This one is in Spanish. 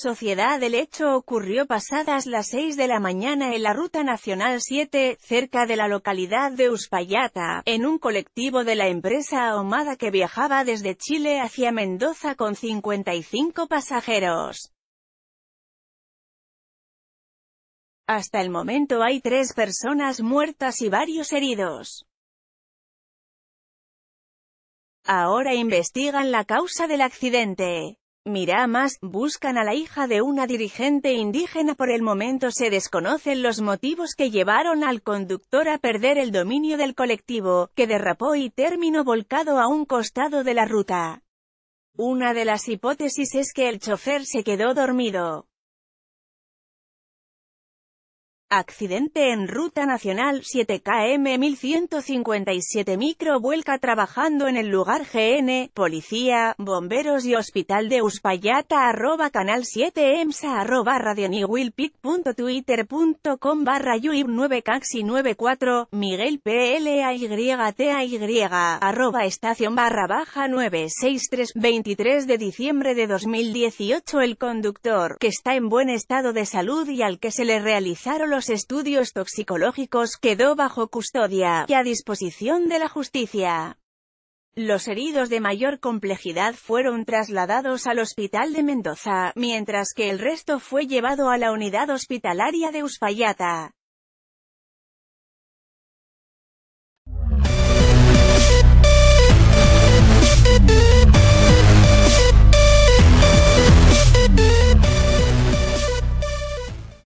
sociedad el hecho ocurrió pasadas las 6 de la mañana en la Ruta Nacional 7, cerca de la localidad de Uspallata, en un colectivo de la empresa Ahomada que viajaba desde Chile hacia Mendoza con 55 pasajeros. Hasta el momento hay tres personas muertas y varios heridos. Ahora investigan la causa del accidente más, buscan a la hija de una dirigente indígena por el momento se desconocen los motivos que llevaron al conductor a perder el dominio del colectivo, que derrapó y terminó volcado a un costado de la ruta. Una de las hipótesis es que el chofer se quedó dormido. Accidente en Ruta Nacional 7 KM 1157 Micro vuelca trabajando en el lugar GN, Policía, Bomberos y Hospital de Uspallata arroba canal 7 EMSA arroba radioniwilpic.twitter.com barra yuib 9 caxi 94 Miguel PLAYTAY arroba estación barra baja 963 23 de diciembre de 2018 El conductor, que está en buen estado de salud y al que se le realizaron los los estudios toxicológicos, quedó bajo custodia y a disposición de la justicia. Los heridos de mayor complejidad fueron trasladados al hospital de Mendoza, mientras que el resto fue llevado a la unidad hospitalaria de Uspallata.